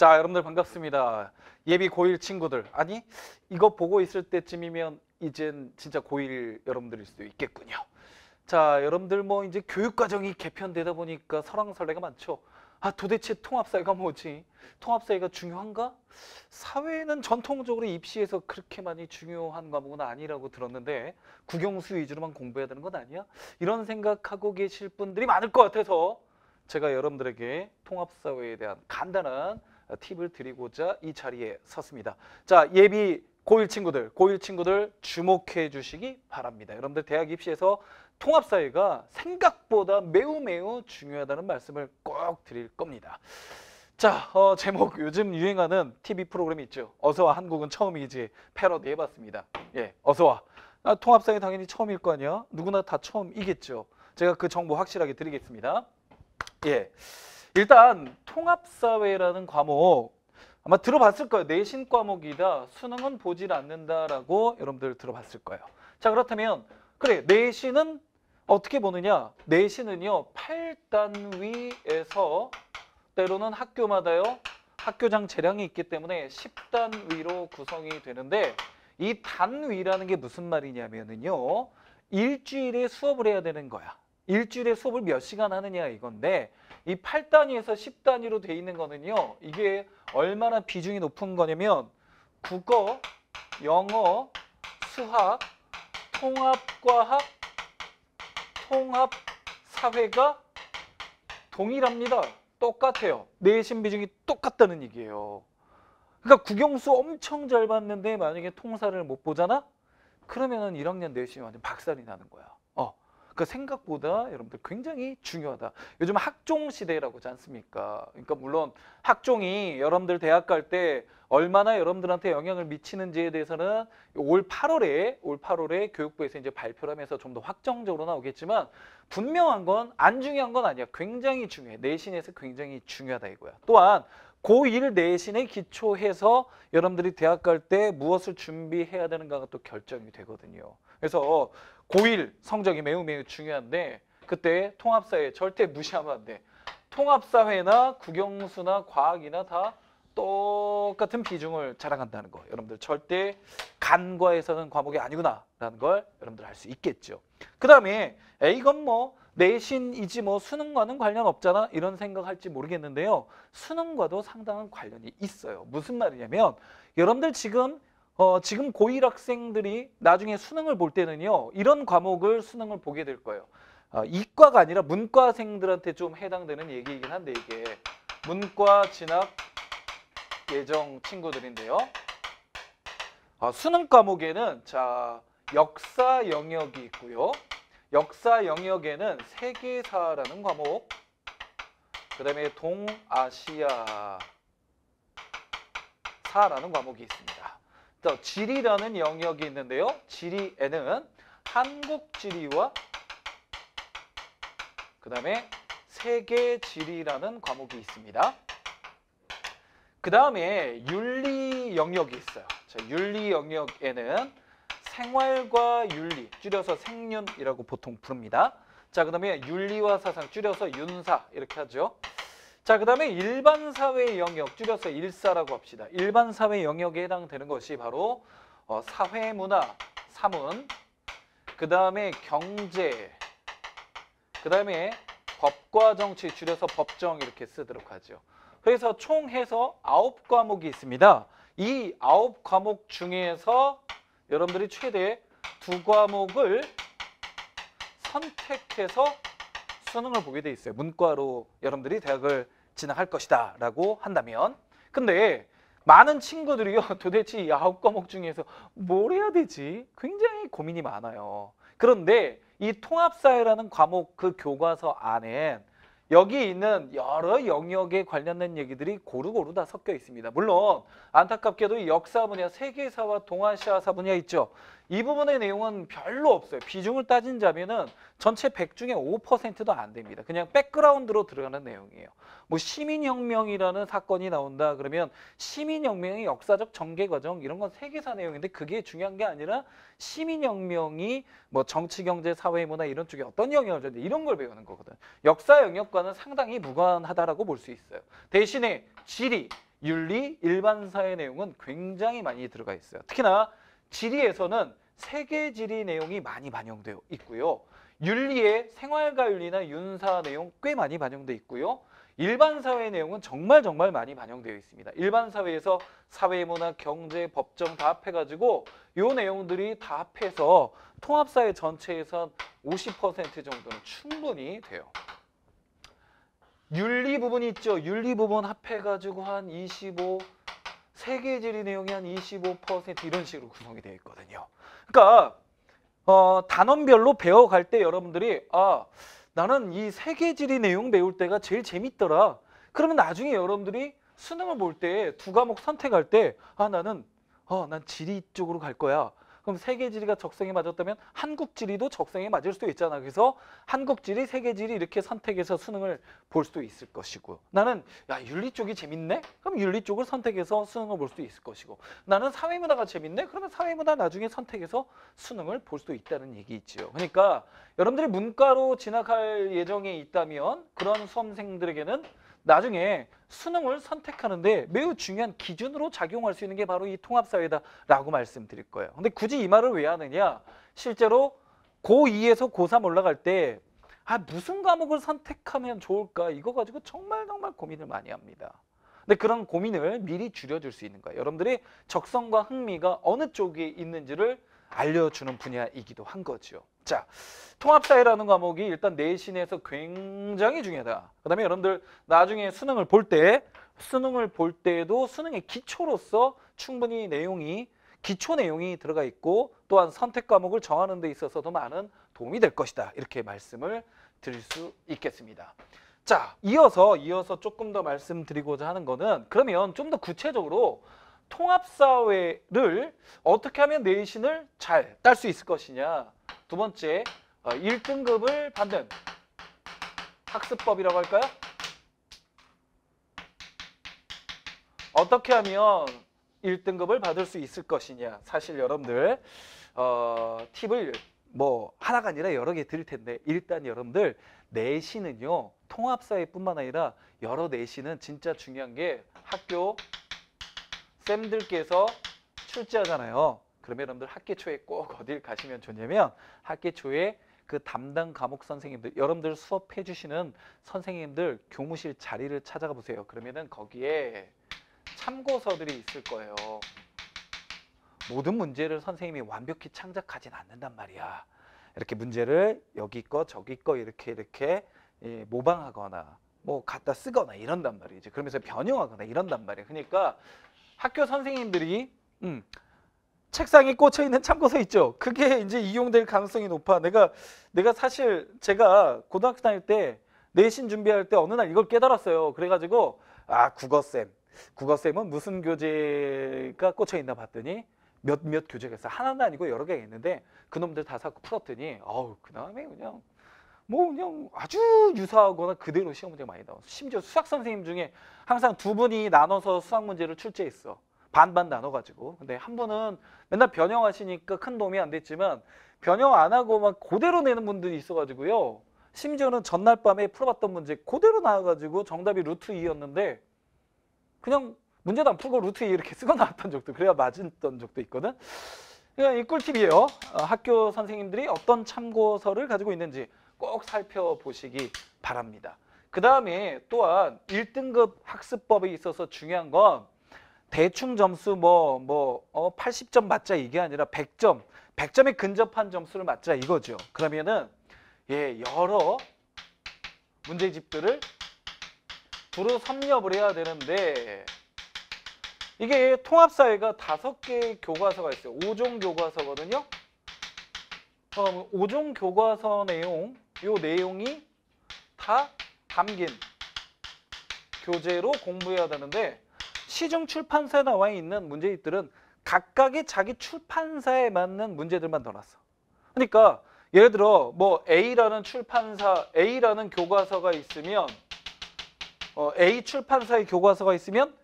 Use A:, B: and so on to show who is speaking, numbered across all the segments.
A: 자 여러분들 반갑습니다. 예비 고1 친구들 아니 이거 보고 있을 때쯤이면 이젠 진짜 고1 여러분들일 수도 있겠군요. 자 여러분들 뭐 이제 교육과정이 개편되다 보니까 설왕설래가 많죠. 아 도대체 통합사회가 뭐지? 통합사회가 중요한가? 사회는 전통적으로 입시에서 그렇게 많이 중요한 과목은 아니라고 들었는데 국영수 위주로만 공부해야 되는 건 아니야? 이런 생각하고 계실 분들이 많을 것 같아서 제가 여러분들에게 통합사회에 대한 간단한 팁을 드리고자 이 자리에 섰습니다. 자, 예비 고1 친구들, 고1 친구들 주목해 주시기 바랍니다. 여러분들 대학 입시에서 통합사회가 생각보다 매우 매우 중요하다는 말씀을 꼭 드릴 겁니다. 자, 어, 제목 요즘 유행하는 TV 프로그램이 있죠. 어서와 한국은 처음이지 패러디 해봤습니다. 예, 어서와. 아, 통합사회 당연히 처음일 거 아니야? 누구나 다 처음이겠죠. 제가 그 정보 확실하게 드리겠습니다. 예. 일단 통합사회라는 과목 아마 들어봤을 거예요. 내신 과목이다. 수능은 보질 않는다라고 여러분들 들어봤을 거예요. 자 그렇다면 그래 내신은 어떻게 보느냐? 내신은요 8단위에서 때로는 학교마다요 학교장 재량이 있기 때문에 10단위로 구성이 되는데 이 단위라는 게 무슨 말이냐면은요 일주일에 수업을 해야 되는 거야. 일주일에 수업을 몇 시간 하느냐 이건데 이 8단위에서 10단위로 돼 있는 거는요. 이게 얼마나 비중이 높은 거냐면 국어, 영어, 수학, 통합과학, 통합사회가 동일합니다. 똑같아요. 내신 비중이 똑같다는 얘기예요. 그러니까 국영수 엄청 잘 봤는데 만약에 통사를 못 보잖아? 그러면은 1학년 내신이 완전 박살이 나는 거야. 그 생각보다 여러분들 굉장히 중요하다. 요즘 학종 시대라고 하지 않습니까? 그러니까 물론 학종이 여러분들 대학 갈 때 얼마나 여러분들한테 영향을 미치는지에 대해서는 올 8월에 올 8월에 교육부에서 이제 발표를 하면서 좀 더 확정적으로 나오겠지만 분명한 건 안 중요한 건 아니야. 굉장히 중요해. 내신에서 굉장히 중요하다 이거야. 또한 고1 내신에 기초해서 여러분들이 대학 갈 때 무엇을 준비해야 되는가가 또 결정이 되거든요. 그래서 고1 성적이 매우 매우 중요한데 그때 통합사회 절대 무시하면 안 돼. 통합사회나 국영수나 과학이나 다 똑같은 비중을 자랑한다는 거. 여러분들 절대 간과에서는 과목이 아니구나라는 걸 여러분들 알 수 있겠죠. 그 다음에 에이건 뭐 내신이지 뭐 수능과는 관련 없잖아 이런 생각할지 모르겠는데요. 수능과도 상당한 관련이 있어요. 무슨 말이냐면 여러분들 지금 어, 지금 고1 학생들이 나중에 수능을 볼 때는요. 이런 과목을 수능을 보게 될 거예요. 어, 이과가 아니라 문과생들한테 좀 해당되는 얘기이긴 한데 이게 문과 진학 예정 친구들인데요. 어, 수능 과목에는 자 역사 영역이 있고요. 역사 영역에는 세계사라는 과목, 그 다음에 동아시아사라는 과목이 있습니다. 또 지리라는 영역이 있는데요. 지리에는 한국 지리와 그 다음에 세계 지리라는 과목이 있습니다. 그 다음에 윤리 영역이 있어요. 자, 윤리 영역에는 생활과 윤리, 줄여서 생윤이라고 보통 부릅니다. 자, 그 다음에 윤리와 사상, 줄여서 윤사 이렇게 하죠. 자, 그 다음에 일반 사회 영역, 줄여서 일사라고 합시다. 일반 사회 영역에 해당되는 것이 바로 어, 사회문화, 사문, 그 다음에 경제, 그 다음에 법과 정치, 줄여서 법정 이렇게 쓰도록 하죠. 그래서 총 해서 아홉 과목이 있습니다. 이 아홉 과목 중에서 여러분들이 최대 두 과목을 선택해서 수능을 보게 돼 있어요. 문과로 여러분들이 대학을 진학할 것이다 라고 한다면 근데 많은 친구들이요 도대체 이 아홉 과목 중에서 뭘 해야 되지 굉장히 고민이 많아요 그런데 이 통합사회라는 과목 그 교과서 안에 여기 있는 여러 영역에 관련된 얘기들이 고루고루 다 섞여 있습니다. 물론 안타깝게도 역사 분야, 세계사와 동아시아 사 분야 있죠. 이 부분의 내용은 별로 없어요. 비중을 따진 자면은 전체 100 중에 5%도 안 됩니다. 그냥 백그라운드로 들어가는 내용이에요. 뭐 시민혁명이라는 사건이 나온다 그러면 시민혁명의 역사적 전개 과정 이런 건 세계사 내용인데 그게 중요한 게 아니라 시민혁명이 뭐 정치, 경제, 사회, 문화 이런 쪽에 어떤 영향을 줬는지 이런 걸 배우는 거거든. 역사 영역과는 상당히 무관하다라고 볼 수 있어요. 대신에 지리, 윤리, 일반사의 내용은 굉장히 많이 들어가 있어요. 특히나 지리에서는 세계 지리 내용이 많이 반영되어 있고요. 윤리의 생활과 윤리나 윤사 내용 꽤 많이 반영돼 있고요. 일반 사회 내용은 정말 정말 많이 반영되어 있습니다. 일반 사회에서 사회문화, 경제, 법정 다 합해가지고 요 내용들이 다 합해서 통합사회 전체에서 50% 정도는 충분히 돼요. 윤리 부분이 있죠. 윤리 부분 합해가지고 한 25, 세계 지리 내용이 한 25% 이런 식으로 구성이 되어 있거든요. 그러니까 어, 단원별로 배워갈 때 여러분들이 아 나는 이 세계 지리 내용 배울 때가 제일 재밌더라. 그러면 나중에 여러분들이 수능을 볼 때 두 과목 선택할 때 아 나는 어난 지리 쪽으로 갈 거야. 그럼 세계 지리가 적성에 맞았다면 한국 지리도 적성에 맞을 수도 있잖아. 그래서 한국 지리, 세계 지리 이렇게 선택해서 수능을 볼 수도 있을 것이고 나는 야 윤리 쪽이 재밌네? 그럼 윤리 쪽을 선택해서 수능을 볼 수도 있을 것이고 나는 사회문화가 재밌네? 그러면 사회문화 나중에 선택해서 수능을 볼 수도 있다는 얘기있지요. 그러니까 여러분들이 문과로 진학할 예정에 있다면 그런 수험생들에게는 나중에 수능을 선택하는데 매우 중요한 기준으로 작용할 수 있는 게 바로 이 통합사회다라고 말씀드릴 거예요. 근데 굳이 이 말을 왜 하느냐? 실제로 고2에서 고3 올라갈 때 아, 무슨 과목을 선택하면 좋을까? 이거 가지고 정말 정말 고민을 많이 합니다. 근데 그런 고민을 미리 줄여줄 수 있는 거예요. 여러분들이 적성과 흥미가 어느 쪽에 있는지를 알려주는 분야이기도 한 거죠. 자, 통합사회라는 과목이 일단 내신에서 굉장히 중요하다. 그 다음에 여러분들 나중에 수능을 볼 때, 수능을 볼 때에도 수능의 기초로서 충분히 내용이, 기초 내용이 들어가 있고 또한 선택 과목을 정하는 데 있어서도 많은 도움이 될 것이다. 이렇게 말씀을 드릴 수 있겠습니다. 자, 이어서 이어서 조금 더 말씀드리고자 하는 거는 그러면 좀 더 구체적으로 통합사회를 어떻게 하면 내신을 잘 딸 수 있을 것이냐 두 번째, 1등급을 어, 받는 학습법이라고 할까요? 어떻게 하면 1등급을 받을 수 있을 것이냐. 사실 여러분들 어, 팁을 뭐 하나가 아니라 여러 개 드릴 텐데 일단 여러분들 내신은요. 통합사회뿐만 아니라 여러 내신은 진짜 중요한 게 학교 쌤들께서 출제하잖아요. 그러면 여러분들 학기 초에 꼭 어딜 가시면 좋냐면 학기 초에 그 담당 과목 선생님들 여러분들 수업해 주시는 선생님들 교무실 자리를 찾아가 보세요. 그러면은 거기에 참고서들이 있을 거예요. 모든 문제를 선생님이 완벽히 창작하진 않는단 말이야. 이렇게 문제를 여기 거 저기 거 이렇게 이렇게 예, 모방하거나 뭐 갖다 쓰거나 이런단 말이지. 그러면서 변형하거나 이런단 말이야. 그러니까 학교 선생님들이 음, 책상에 꽂혀 있는 참고서 있죠. 그게 이제 이용될 가능성이 높아. 내가 내가 사실 제가 고등학교 다닐 때 내신 준비할 때 어느 날 이걸 깨달았어요. 그래가지고 아 국어쌤, 국어쌤은 무슨 교재가 꽂혀 있나 봤더니 몇몇 교재가 있어. 하나는 아니고 여러 개가 있는데 그놈들 다 사고 풀었더니 어우 그 다음에 그냥 뭐 그냥 아주 유사하거나 그대로 시험 문제 많이 나와. 심지어 수학 선생님 중에 항상 두 분이 나눠서 수학 문제를 출제했어. 반반 나눠가지고. 근데 한 분은 맨날 변형하시니까 큰 도움이 안 됐지만 변형 안 하고 막 그대로 내는 분들이 있어가지고요. 심지어는 전날 밤에 풀어봤던 문제 그대로 나와가지고 정답이 루트 2였는데 그냥 문제도 안 풀고 루트 2 이렇게 쓰고 나왔던 적도 그래야 맞았던 적도 있거든. 그냥이 꿀팁이에요. 어, 학교 선생님들이 어떤 참고서를 가지고 있는지 꼭 살펴보시기 바랍니다. 그 다음에 또한 1등급 학습법에 있어서 중요한 건 대충 점수 뭐뭐 뭐, 어, 80점 맞자 이게 아니라 100점, 100점에 근접한 점수를 맞자 이거죠. 그러면은 예, 여러 문제집들을 두루 섭렵을 해야 되는데 이게 통합사회가 다섯 개의 교과서가 있어요. 5종 교과서거든요. 그럼 어, 5종 교과서 내용, 요 내용이 다 담긴 교재로 공부해야 되는데 시중 출판사에 나와 있는 문제집들은 각각의 자기 출판사에 맞는 문제들만 넣어놨어. 그러니까 예를 들어 뭐 A라는 출판사, A라는 교과서가 있으면 어, A 출판사의 교과서가 있으면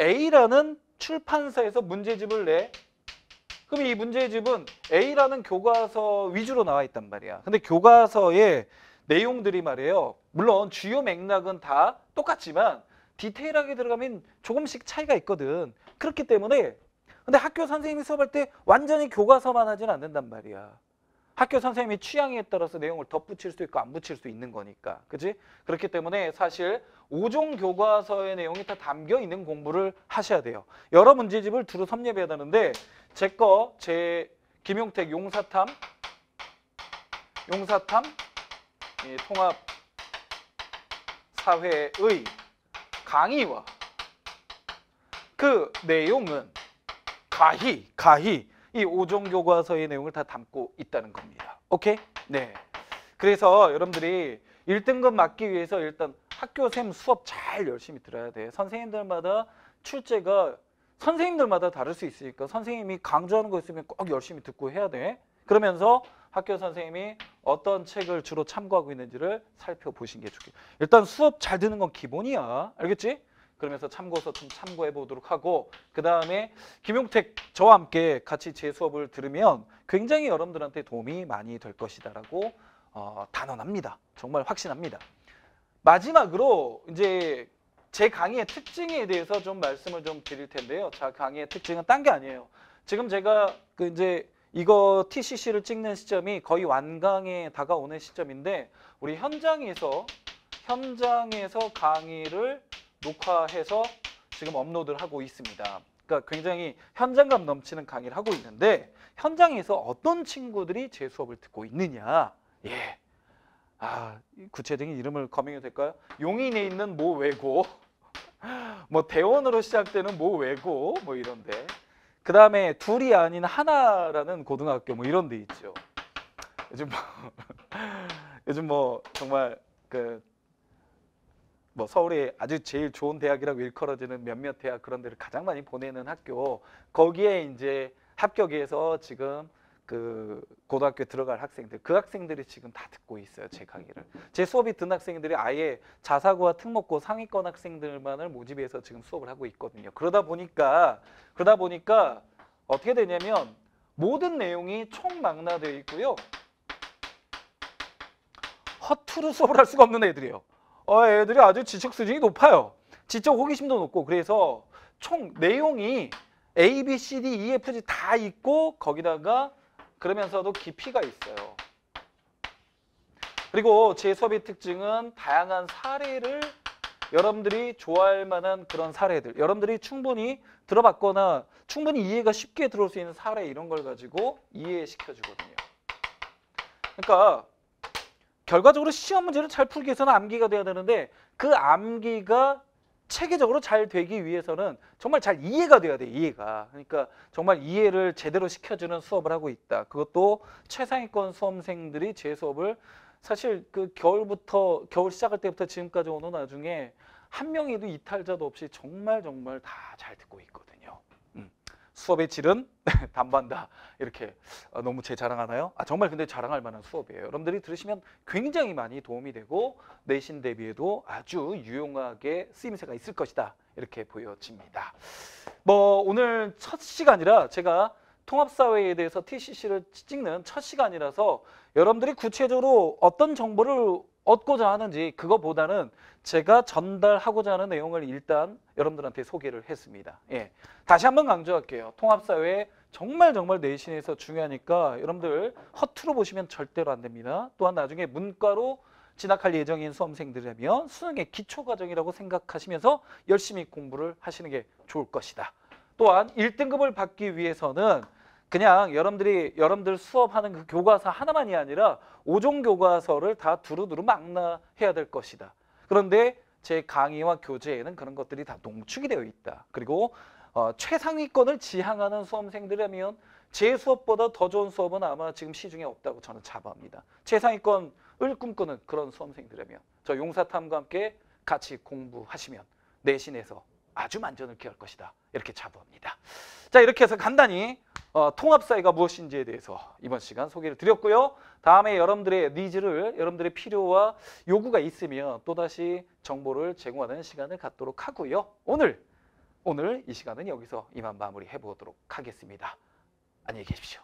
A: A라는 출판사에서 문제집을 내. 그럼 이 문제집은 A라는 교과서 위주로 나와 있단 말이야. 근데 교과서의 내용들이 말이에요. 물론 주요 맥락은 다 똑같지만 디테일하게 들어가면 조금씩 차이가 있거든. 그렇기 때문에 근데 학교 선생님이 수업할 때 완전히 교과서만 하진 않는단 말이야. 학교 선생님의 취향에 따라서 내용을 덧붙일 수 있고 안 붙일 수 있는 거니까. 그지 그렇기 때문에 사실 5종 교과서의 내용이 다 담겨 있는 공부를 하셔야 돼요. 여러 문제집을 두루 섭렵해야 되는데 제 거, 제 김용택 용사탐, 용사탐, 예, 통합 사회의 강의와 그 내용은 가히, 가히 이 5종 교과서의 내용을 다 담고 있다는 겁니다. 오케이? 네. 그래서 여러분들이 1등급 맞기 위해서 일단 학교 쌤 수업 잘 열심히 들어야 돼. 선생님들마다 출제가 선생님들마다 다를 수 있으니까 선생님이 강조하는 거 있으면 꼭 열심히 듣고 해야 돼. 그러면서 학교 선생님이 어떤 책을 주로 참고하고 있는지를 살펴보신 게좋겠 일단 수업 잘 듣는 건 기본이야. 알겠지? 그러면서 참고서 좀 참고해 보도록 하고 그 다음에 김용택 저와 함께 같이 제 수업을 들으면 굉장히 여러분들한테 도움이 많이 될 것이다라고 어, 단언합니다. 정말 확신합니다. 마지막으로 이제 제 강의의 특징에 대해서 좀 말씀을 좀 드릴 텐데요. 자 강의의 특징은 딴 게 아니에요. 지금 제가 그 이제 이거 TCC를 찍는 시점이 거의 완강에 다가오는 시점인데 우리 현장에서 현장에서 강의를 녹화해서 지금 업로드를 하고 있습니다. 그러니까 굉장히 현장감 넘치는 강의를 하고 있는데 현장에서 어떤 친구들이 제 수업을 듣고 있느냐 예. 아, 구체적인 이름을 거명해도 될까요? 용인에 있는 모 외고 뭐 대원으로 시작되는 모 외고 뭐 이런데 그 다음에 둘이 아닌 하나라는 고등학교 뭐 이런 데 있죠. 요즘 뭐 요즘 뭐 정말 그 뭐 서울의 아주 제일 좋은 대학이라고 일컬어지는 몇몇 대학 그런 데를 가장 많이 보내는 학교 거기에 이제 합격해서 지금 그 고등학교에 들어갈 학생들 그 학생들이 지금 다 듣고 있어요 제 강의를 제 수업이 든 학생들이 아예 자사고와 특목고 상위권 학생들만을 모집해서 지금 수업을 하고 있거든요 그러다 보니까 그러다 보니까 어떻게 되냐면 모든 내용이 총망라되어 있고요 허투루 수업을 할 수가 없는 애들이에요 어, 애들이 아주 지적 수준이 높아요 지적 호기심도 높고 그래서 총 내용이 A, B, C, D, E, F, G 다 있고 거기다가 그러면서도 깊이가 있어요. 그리고 제 수업의 특징은 다양한 사례를 여러분들이 좋아할 만한 그런 사례들 여러분들이 충분히 들어봤거나 충분히 이해가 쉽게 들어올 수 있는 사례 이런 걸 가지고 이해시켜 주거든요 그러니까 결과적으로 시험 문제를 잘 풀기 위해서는 암기가 돼야 되는데 그 암기가 체계적으로 잘 되기 위해서는 정말 잘 이해가 돼야 돼 이해가 그러니까 정말 이해를 제대로 시켜주는 수업을 하고 있다 그것도 최상위권 수험생들이 제 수업을 사실 그 겨울부터 겨울 시작할 때부터 지금까지 오는 나중에 한 명이도 이탈자도 없이 정말 정말 다 잘 듣고 있거든 수업의 질은 담반다 이렇게 아, 너무 제 자랑하나요? 아 정말 근데 자랑할 만한 수업이에요. 여러분들이 들으시면 굉장히 많이 도움이 되고 내신 대비에도 아주 유용하게 쓰임새가 있을 것이다 이렇게 보여집니다. 뭐 오늘 첫 시간이라 제가 통합사회에 대해서 TCC를 찍는 첫 시간이라서 여러분들이 구체적으로 어떤 정보를 얻고자 하는지 그거보다는 제가 전달하고자 하는 내용을 일단 여러분들한테 소개를 했습니다. 예. 다시 한번 강조할게요. 통합사회 정말 정말 내신에서 중요하니까 여러분들 허투루 보시면 절대로 안 됩니다. 또한 나중에 문과로 진학할 예정인 수험생들이라면 수능의 기초 과정이라고 생각하시면서 열심히 공부를 하시는 게 좋을 것이다. 또한 1등급을 받기 위해서는 그냥 여러분들이 여러분들 수업하는 그 교과서 하나만이 아니라 5종 교과서를 다 두루두루 망라해야 될 것이다. 그런데 제 강의와 교재에는 그런 것들이 다 농축이 되어 있다. 그리고 어, 최상위권을 지향하는 수험생들이라면 제 수업보다 더 좋은 수업은 아마 지금 시중에 없다고 저는 자부합니다. 최상위권을 꿈꾸는 그런 수험생들이라면 저 용사탐과 함께 같이 공부하시면 내신에서 아주 만전을 기할 것이다. 이렇게 자부합니다. 자 이렇게 해서 간단히 어, 통합사회가 무엇인지에 대해서 이번 시간 소개를 드렸고요. 다음에 여러분들의 니즈를 여러분들의 필요와 요구가 있으면 또다시 정보를 제공하는 시간을 갖도록 하고요. 오늘 오늘 이 시간은 여기서 이만 마무리해 보도록 하겠습니다. 안녕히 계십시오.